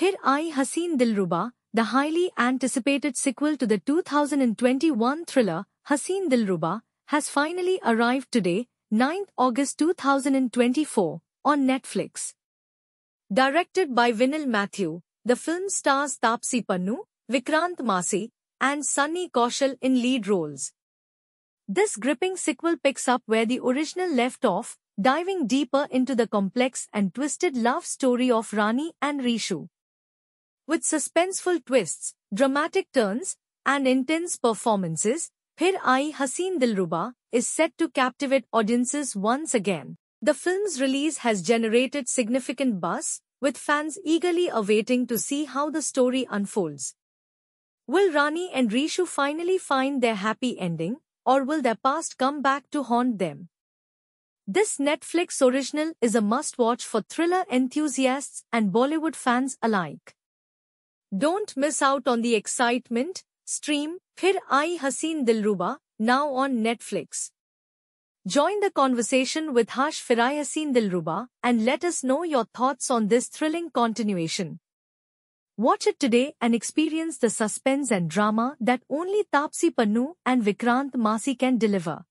फिर Aayi Haseen Dillruba the highly anticipated sequel to the 2021 thriller Haseen Dillruba has finally arrived today 9 August 2024 on Netflix. Directed by Vinil Matthew, the film stars Tapsi Pannu, Vikrant Masi, and Sunny Kaushal in lead roles. This gripping sequel picks up where the original left off, diving deeper into the complex and twisted love story of Rani and Rishu. With suspenseful twists, dramatic turns, and intense performances, Phir Aayi Haseen Dilruba is set to captivate audiences once again. The film's release has generated significant buzz, with fans eagerly awaiting to see how the story unfolds. Will Rani and Rishu finally find their happy ending, or will their past come back to haunt them? This Netflix original is a must-watch for thriller enthusiasts and Bollywood fans alike. Don't miss out on the excitement. Stream Phir Ai Haseen Dilruba now on Netflix. Join the conversation with Hash Firai Haseen Dilruba and let us know your thoughts on this thrilling continuation. Watch it today and experience the suspense and drama that only Tapsi Pannu and Vikrant Masi can deliver.